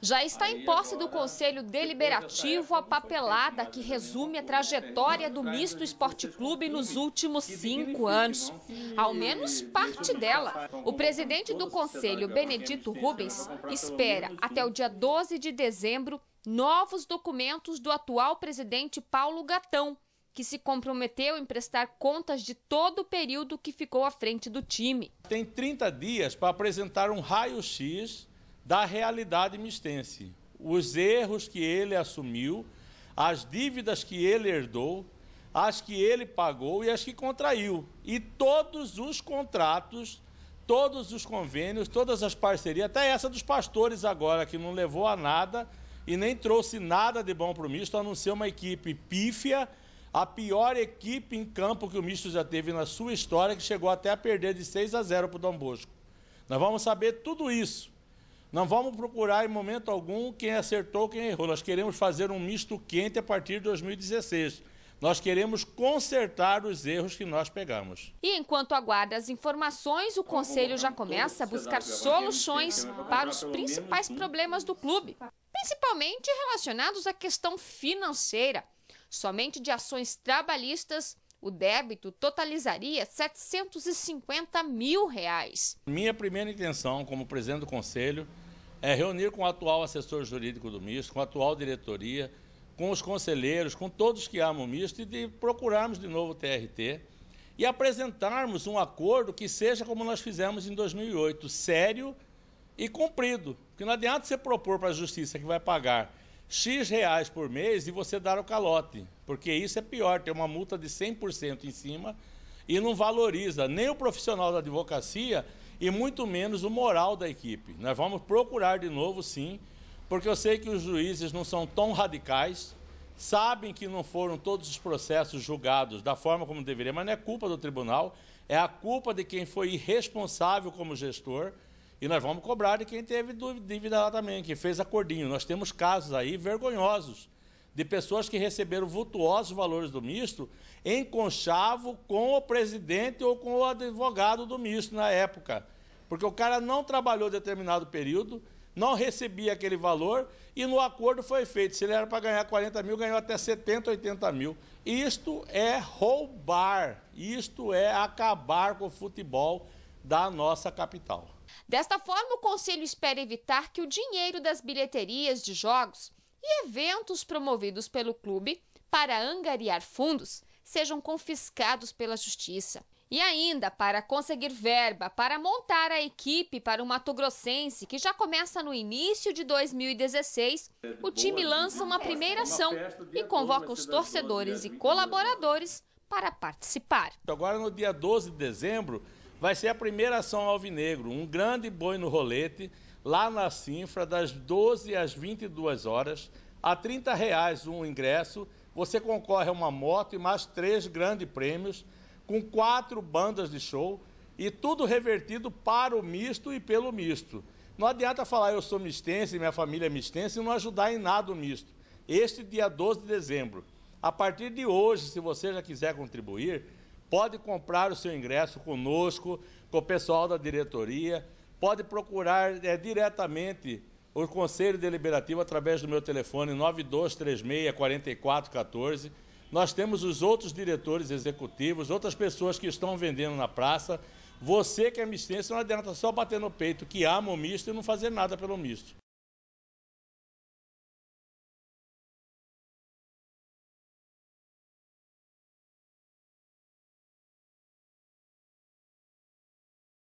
Já está em posse do Conselho Deliberativo a papelada que resume a trajetória do Misto Esporte Clube nos últimos cinco anos. Ao menos parte dela. O presidente do Conselho, Benedito Rubens, espera até o dia 12 de dezembro novos documentos do atual presidente Paulo Gatão, que se comprometeu em prestar contas de todo o período que ficou à frente do time. Tem 30 dias para apresentar um raio-x da realidade mistense, os erros que ele assumiu, as dívidas que ele herdou, as que ele pagou e as que contraiu. E todos os contratos, todos os convênios, todas as parcerias, até essa dos pastores agora, que não levou a nada e nem trouxe nada de bom para o misto, a não ser uma equipe pífia, a pior equipe em campo que o misto já teve na sua história, que chegou até a perder de 6 a 0 para o Dom Bosco. Nós vamos saber tudo isso não vamos procurar em momento algum quem acertou, quem errou. Nós queremos fazer um misto quente a partir de 2016. Nós queremos consertar os erros que nós pegamos. E enquanto aguarda as informações, o Conselho já começa a buscar soluções para os principais problemas do clube, principalmente relacionados à questão financeira. Somente de ações trabalhistas o débito totalizaria 750 mil reais. Minha primeira intenção como presidente do conselho é reunir com o atual assessor jurídico do misto, com a atual diretoria, com os conselheiros, com todos que amam o misto e de procurarmos de novo o TRT e apresentarmos um acordo que seja como nós fizemos em 2008, sério e cumprido. Porque não adianta você propor para a justiça que vai pagar X reais por mês e você dar o calote. Porque isso é pior, ter uma multa de 100% em cima e não valoriza nem o profissional da advocacia e muito menos o moral da equipe. Nós vamos procurar de novo, sim, porque eu sei que os juízes não são tão radicais, sabem que não foram todos os processos julgados da forma como deveria, mas não é culpa do tribunal, é a culpa de quem foi irresponsável como gestor e nós vamos cobrar de quem teve dívida lá também, que fez acordinho. Nós temos casos aí vergonhosos de pessoas que receberam vultuosos valores do misto em conchavo com o presidente ou com o advogado do misto na época. Porque o cara não trabalhou determinado período, não recebia aquele valor e no acordo foi feito. Se ele era para ganhar 40 mil, ganhou até 70, 80 mil. Isto é roubar, isto é acabar com o futebol da nossa capital. Desta forma, o Conselho espera evitar que o dinheiro das bilheterias de jogos e eventos promovidos pelo clube para angariar fundos sejam confiscados pela Justiça. E ainda para conseguir verba para montar a equipe para o Mato Grossense, que já começa no início de 2016, o time lança uma primeira ação e convoca os torcedores e colaboradores para participar. Agora, no dia 12 de dezembro, vai ser a primeira ação alvinegro, um grande boi no rolete, lá na Sinfra, das 12 às 22 horas, a R$ 30 reais um ingresso, você concorre a uma moto e mais três grandes prêmios, com quatro bandas de show, e tudo revertido para o misto e pelo misto. Não adianta falar eu sou mistense, minha família é mistense, e não ajudar em nada o misto. Este dia 12 de dezembro. A partir de hoje, se você já quiser contribuir, Pode comprar o seu ingresso conosco, com o pessoal da diretoria, pode procurar é, diretamente o Conselho Deliberativo através do meu telefone 9236-4414. Nós temos os outros diretores executivos, outras pessoas que estão vendendo na praça. Você que é mistense, não adianta só bater no peito que ama o misto e não fazer nada pelo misto.